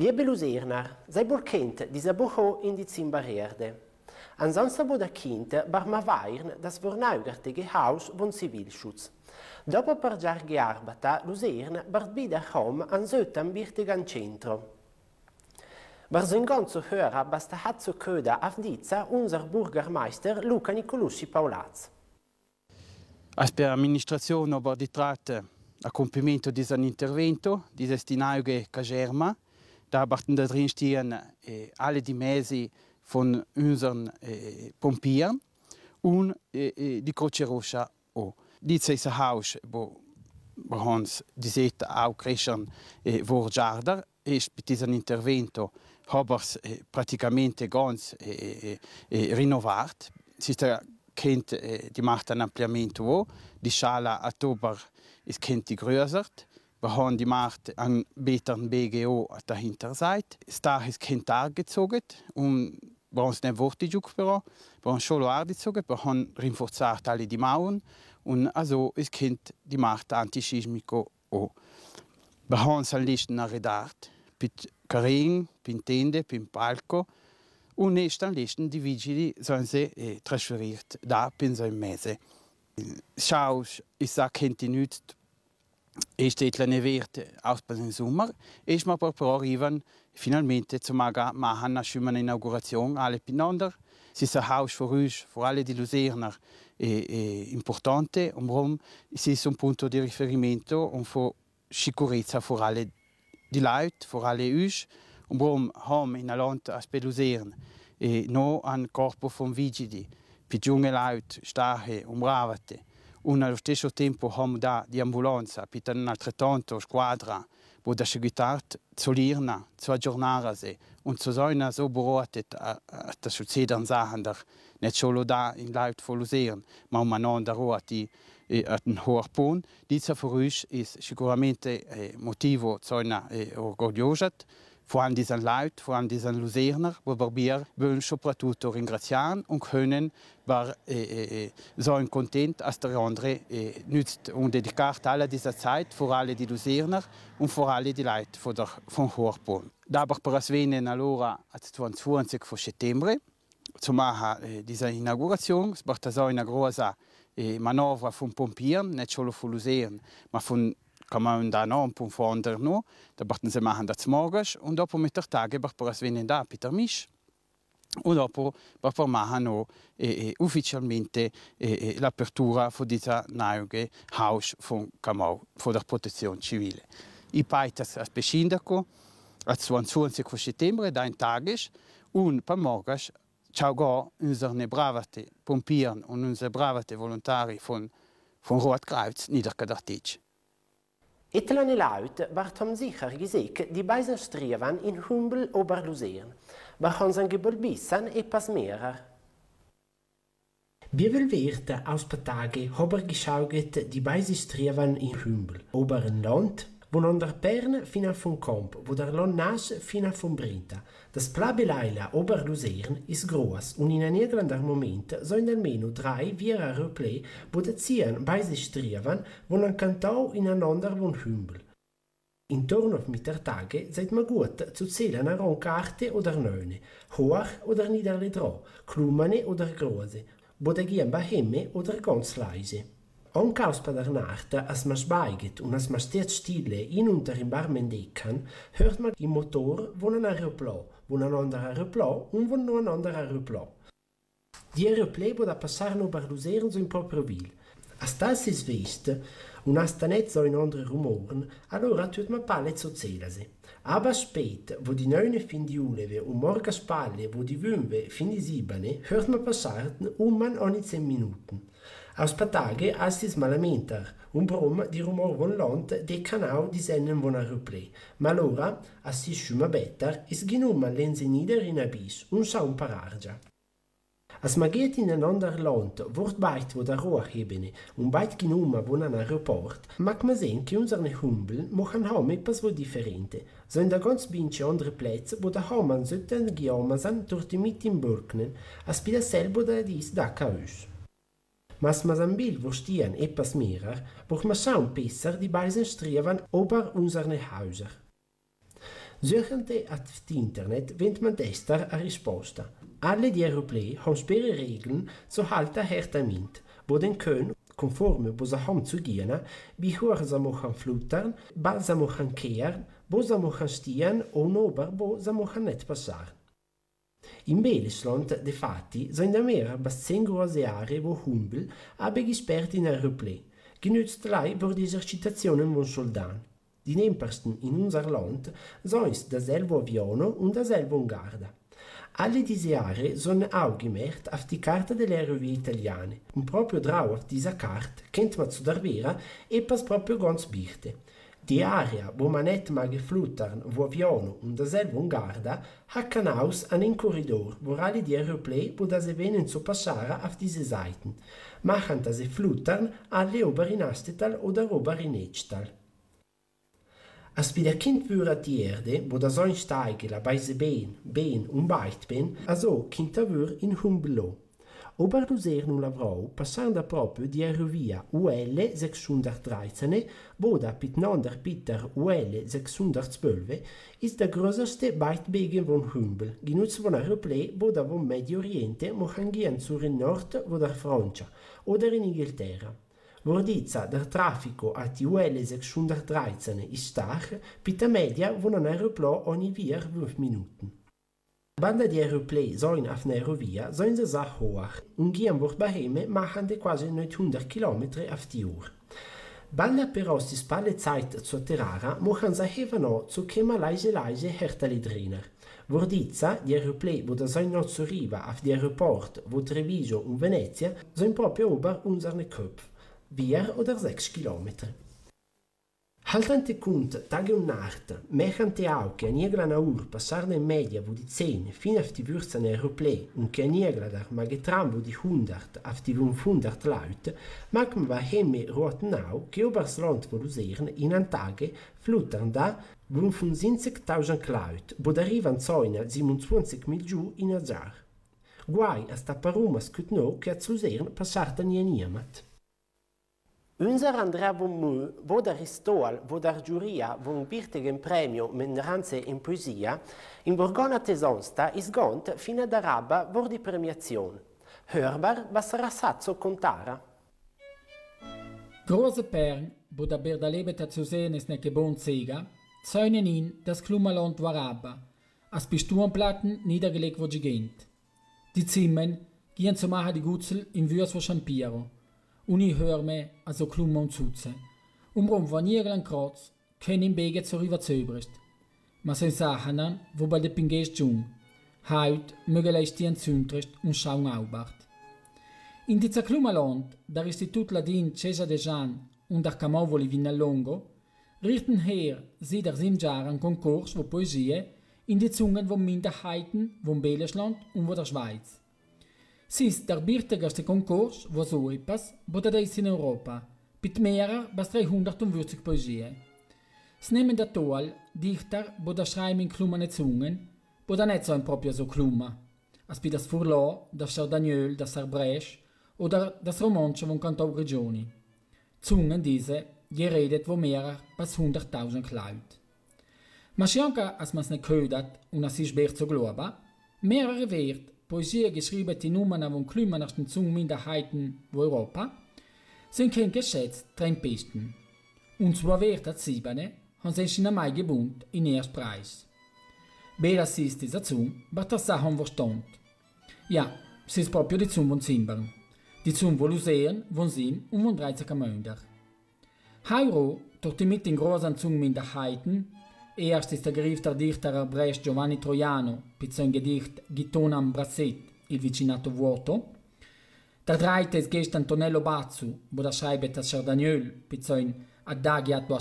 Liebe Luzerner, zij burkent dieser Bucho in die Zimbarerde. Ansonsten wurde Kind barmavairn das vorneugertige Haus von Zivilschutz. Dopo per jar gearbata, Luzern bard wieder home an sötam wichtigen Zentrum. Bar sind ganz zu hören, was der hat zu Köder auf Dizza unser Bürgermeister Luca Nicolussi Paolaz. Als per amministrazione ho di tratte a compimento di intervento di destinaio che da drin stehen äh, alle die Messe von unseren äh, Pompieren und äh, äh die Croce Rossa auch. Dies ist ein Haus, wo äh, bei uns die Seite auch Christian äh, Vorgiarder ist mit diesem Intervento haben wir äh, praktisch ganz äh, äh, äh renoviert. Sie kennt, die macht ein Ampliamento auch. Die Schala Oktober ist kennt die größert. Wir haben die Macht an besseren BGO auf der Hinterseite. Das Starkes Kind angezogen und wir haben es nicht Wortejug wir haben schon angezogen, wir haben reinforziert alle die Mauern und also ist kennt die Macht antischismico auch. Wir haben es am liebsten redacht, mit Karin, mit Tende, mit Palco und erst am liebsten die Vigili sollen sie eh, transferiert da in so einem Mese. Schau, ich sage, kennt die nichts estetlane verte auspas in summer e ma por por arrivan finalmente zu maga mahana schumann inauguration alle Es ist ein haus für uns, für alle die luserner e, e importante ist rom si un punto di riferimento un Sicherheit für alle di leut vor alle üsch um haben hom in der Land speluzern e äh, noch einen corpo von vigidi Leute, leut und umravate un allo stesso tempo hom da di ambulanza, pita altrettanto squadra, wo da segitart zu lirna, zu aggiornare se, und zu soina so berotet, da succedern Sachen, da nicht solo da in Leib vollusieren, ma un manon da roa di e, un hoher pon, dieser für uns ist sicuramente eh, motivo zu einer eh, orgogliosat, vor allem diesen Leuten, vor allem diesen Luzerner, die wir wünschen soprattutto ringrazieren und können, war äh, äh, äh, so ein Content, als der andere äh, nützt und dedikiert alle dieser Zeit, vor allem die Luzerner und vor allem die Leute von, der, von Horbon. Da aber per Svenen allora at 22 September zu machen äh, diese Inauguration, es war so also eine große äh, Manöver von Pompieren, nicht nur von Luzern, sondern von kommer da någon från under nu. Da bort se machen das morgens und dann da på mittagtage bort på svinen da der Misch. Und dann machen wir e, äh, e, äh, ufficialmente e, äh, e, l'apertura von dieser neue Haus von Kamau, von der Protektion zivile. I Peitas als Beschinderko, am 22. September, da Tag Tages und am Morgen ciao unsere ne bravate Pompieren und unsere bravate Volontari von, von Rotkreuz niedergedacht. Etlane Leute war tom sicher gesek die Beiser Strievan in Humbel Oberlusern, waren sein Gebulbissan e pas mehrer. Bievel wird aus paar Tage hober geschauget die Beiser Strievan in Humbel, Oberen Land, von der Pern fino a von Komp, wo der Lonnasch fino a von Brinta. Das Plabeleila Luzern ist groß und in einem niederländer Moment sollen al drei, vier Aeroplane, wo die Zieren bei sich trieben, von einem Kantau in ein anderer von Hümbel. Intorno auf Mittertage seid ma gut zu zählen an Karte oder Nöne, hoch oder niederle dro, klumane oder große, wo der Giamba oder ganz leise. Onkaus bei der Nacht, als man schweigt und als man stets stille hinunter im warmen Decken, hört man im Motor von einem Aeroplan, von einem anderen Aeroplan und von noch einem anderen Aeroplan. Die Aeropläne passarono über Luzern so in Popreville. Als das ist wisst und als da nicht so in anderen Rumoren, allora tut man Palle zu zählen. Aber spät, wo die Neune fin die Ulewe und morgen Spalle, wo die Wümwe fin die Siebene, hört man passaren um man ogni zehn Minuten. Aus Partage als diesmal Montag, un brum die rumor von Land de Kanal di seinen von Replay. Malora, als die Schümer besser ist genommen Lense nieder in Abyss, un Saum Pararja. Als magiert in ein ander Land, wird weit wo der Ruhebene und weit genommen von einem Aeroport, mag man sehen, dass unsere Humbel machen haben etwas wo differente. So in der ganz binche andere Plätze, wo der Hamann sollten geommen sind durch die Mitte im Burgnen, als bei derselben, der dies da ist mas Masambil wustieren etwas mehr, woch ma schauen besser die beiden Streven ober unserne Häuser. Söchende auf Internet wendet man dester eine Resposta. Alle die Europläer haben sperre Regeln zu halten härter Mint, wo den können conforme bosa ham zu gehen, wie hoch sie machen fluttern, bald sie machen kehren, wo sie machen stehen und ober wo sie machen nicht passieren. In Belesland, de fatti, sind mehr als zehn große Aare, wo Humbel abgesperrt in Aeroplan, genützt lei vor die Exerzitationen von Soldaten. Die Nebenparsten in unser Land sind dasselbe Aviono und dasselbe Ungarda. Alle diese Aare sind auch gemerkt auf die Karte der Aerovie Italiane. Und proprio drauf auf dieser Karte kennt man zu der Vera etwas proprio ganz Bichte die Area, wo man nicht mag fluttern, wo Avionu und der Servum Garda, hacken aus an den Korridor, wo alle die Aeroplay, wo das Evenen zu Passara auf diese Seiten, machen sie fluttern alle oberen Astetal oder oberen Echtal. Als wieder Kind würde die Erde, wo das Einsteiger bei Ben, Ben und Weit Beichtben, also Kinder würde in Humblow. o Oberlusernu Lavrou, passando proprio di Aerovia UL 613, boda pitnonder Peter UL 612, ist der größte Beitbegen von Hümbel, genutzt von Aeroplay, boda von Medio Oriente, Mohangian in Nord, wo der Francia, oder in Inghilterra. Vordizza der traffico a TUL 613 ist stark, pita media von un Aeroplan ogni via 5 minuti. Banda de aeroplay Zoin auf Neurovia sind sie sehr hoch und gehen durch Bahrain machen die quasi 900 km auf die Uhr. Balla però si spalle Zeit zu Terrara, machen sie eben auch zu Kema leise leise Hertali drinnen. Vordizza, die Aeroplay, wo das sein noch zu Riva, auf die Aeroport, wo Treviso und Venezia, sind proprio über unseren Köpf. Vier oder sechs Kilometer. Haltante Kunt, Tage und Nacht, Mechante Auke, Niegra Naur, Passarde in Media, wo die Zehn, fin auf die Würzene Europä, und ke Niegra dar Magetram, wo die Hundert, auf die Wumfundert Laut, mag man bei Hemme Rotnau, ke Obersland, wo Lusern, in an Tage, fluttern da, Wumfunsinzigtausend Laut, wo der Rivan Zäune, 27 Mil Giu in Azar. Guai, a sta Paruma skutno, ke a Zusern, passarta nie niemat. Unser Andrea Bommul wurde Ristol, wurde Giuria, von Birtigen Premio Menranze in Poesia, in Borgona Tesonsta ist gont fine d'Araba, Araba vor die Premiation. Hörbar was Rassazzo contara. Große Pern, wo der Berdalebeta zu sehen ist, ne gebon Sega, zäunen ihn das Klumalond Waraba, als Besturmplatten niedergelegt wurde gegend. Die Zimmen gehen zum Maha die Gutzel in Würs vor Champiero und ich höre uniforme alltså klumma und Zuze. Umrum var Nierland Kreuz, können im Bege zur Riva Zöbrist. Man sind wo bei der Pingeist jung. Heut möge leicht die Entzündrist und schauen Aubacht. In dieser Klumaland, der Institut Ladin Cesar de Jean und der Camavoli Vinnalongo, richten her sie der sieben Jahre einen Konkurs für Poesie in die Zungen von Minderheiten, von Beleschland und von der Schweiz. Sist der gaste Konkurs, wo so etwas, wurde der in Europa, mit mehrer als 350 Poesien. Es nehmen der Toal Dichter, wo der schreiben in klummene Zungen, wo der nicht so ein proprio so klummer, als bei das Furlò, das Chardaniol, das Arbresch oder das Romanche von Cantor Regioni. Zungen diese, die redet wo mehrer als 100.000 Leute. Mas anche, als man es nicht hört und es ist schwer zu glauben, mehrere Werte Poesie geschrieben in Nummern und Klümmern den Zungenminderheiten in Europa, sind kein geschätzt Trompisten. Und zwar wird das siebene, haben sie in einmal gebunden in ersten Preis. Wer das ist, ist dazu, was das Sachen verstand. Ja, es ist proprio die Zung von Zimbern. Die Zung von Lusern, von Sim und von 13 Kamönder. Heiro, durch die mit den großen Zungenminderheiten, Erst ist der Griff tra Dichter Brecht Giovanni Troiano, Pizzongedicht Gittonam Brazzet, Il vicinato vuoto. Der zweite ist Gest Antonello Bazzu, wo das schreibt der Chardagneul, Pizzon Adagia tua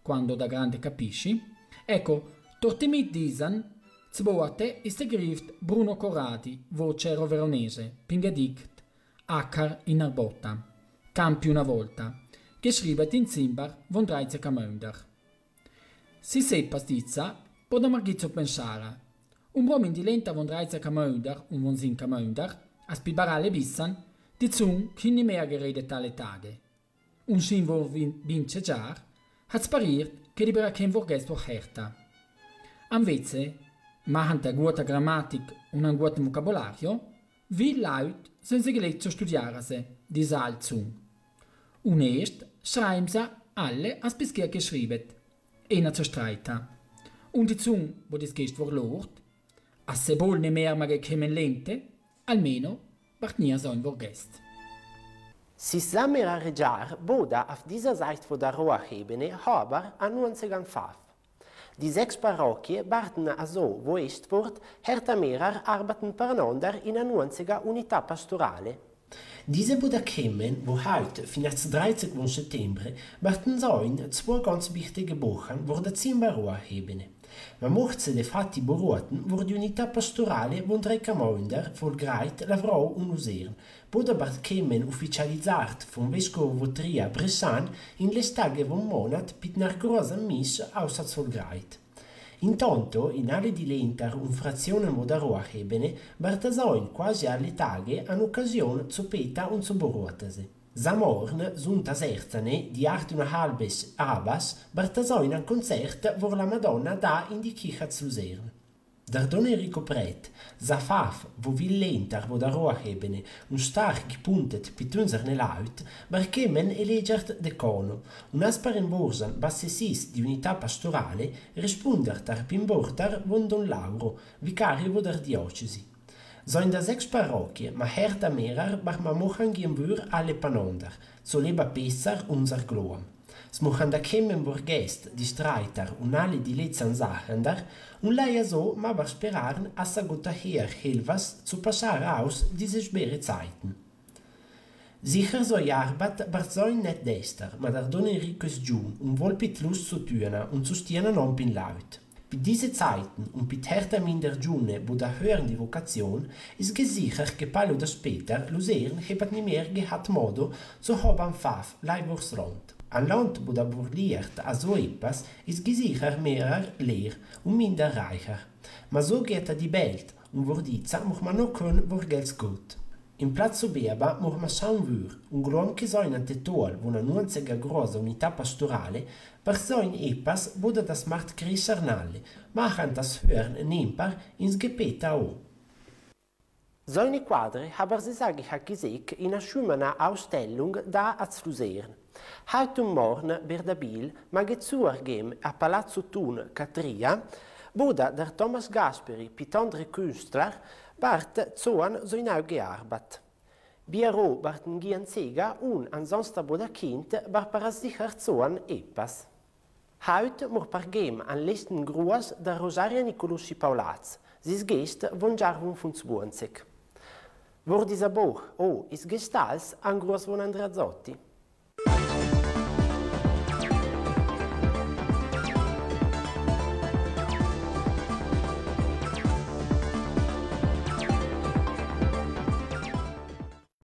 quando da grande capisci. Ecco, tutti Tortemit Disan, Zboate ist der Griff Bruno Corradi, vocero veronese, Pingedicht, Acker in Arbotta. Campi una volta, geschrieben in Zimbar von 13 Kamönder. Se Si seppastizza, podamo gizzo pensare. Un uomo di lenta vondraiza camauder, un vonzin camauder, a spibarale bissan, di zun chi ne mea gerede tale tage. Un sinvor vince giar, hat sparir che libera che invorgesto herta. Anvece, ma ante guata grammatic un guata vocabolario, vi laut senza che lezzo studiarase, disalzun. Un est schreimsa alle a spischia che schribet. ena zerstreita. Und die Zunge, wo das Gest verlort, a se bol ne mermage kemen lente, almeno macht nie so ein Gest. Sisamer Arejar Boda auf dieser Seite von der Roachebene Haber an uns faf. Die sechs Parroquie barten also, wo ist wird, härter mehrer arbeiten pereinander in a einzigen Unità pastorale. Diese Buddha kämen, wo heute, finans 13. September, werden sollen zwei ganz wichtige Wochen vor der Zimbarroa ebene Man mochte de fatti beobachten, wo die Unität Pastorale von drei Kamaunder vollgreit la Frau und Usern, wo der Bad Kämen offizialisiert vom Vescovo Tria Bressan in les Tage vom Monat mit einer großen aus außer Greit. Intanto, in aree di Lentar, un frazione Modarò a Hebene, Bartasoin quasi alle taghe an occasione zopeta un soboruatase. Zamorn, zunta serzane, di Artuna Halbes Abas, Bartasoin an concert vor la Madonna da indichihat Luzern. Dardone ricopret, Zafaf, wo vi lentar wo daroa hebene, un stark puntet pitunzer ne laut, barkemen elegert de cono, un asparen borsan bassesis di unità pastorale, ar pimbortar von Don Lauro, vicario der diocesi. Sollen da sechs Parroquie, ma herta merar, bar ma mochan gien alle Panondar, so leba besser unser Gloam. Smuchandachemen Burgeist, die Streiter und alle die Litzan Sachender, und leider so, aber sperraren, als er guter Herr Hilvers zu passaren aus diese schwere Zeiten. Sicher soll Arbeit bei so nicht dester, aber der Don Enriques Jun und wohl mit Lust zu tun und zu stehen non bin laut. Bei diesen Zeiten und bei härter minder June, wo da hören die Vokation, ist gesichert, dass bald oder später Luzern hat nicht mehr gehabt Modo, so haben Pfaff Leiburs rund. Ein Land, also ist so so etwas, mehr leer und minder reicher. Aber הלונט בו דבורליח תעזויפס, איסגיזיכר מרר ליר ומינדר רייכר. מזו גטה דיבלט, ומבורדיצה מוחמנוקון בורגלס גוט. In Palazzo Beba Mormachan Wür, un grom che soin ante tol, una nunzega grosa Unität pastorale, per soin etwas, buda das macht grischernalle, machant das Hörn in impar ins Gepeta o. Solche Quadre haben sie eigentlich gesehen in einer Schumanner Ausstellung da als Luzern. Heute Morgen wird Bill Magezurgem a Palazzo Thun Katria, wurde der Thomas Gasperi, Pitondre Künstler, Bart Zoan Zoinau gearbeitet. Biero Barten Gianzega und ansonsten Buda Kind war para sicher Zoan etwas. Heute muss par Gem an letzten Gruas der Rosaria Nicolussi Paulaz. sie ist Gest von von Funzbuanzig. Vor dieser Buch, oh, ist Gestals an Großwohn Andrea Zotti.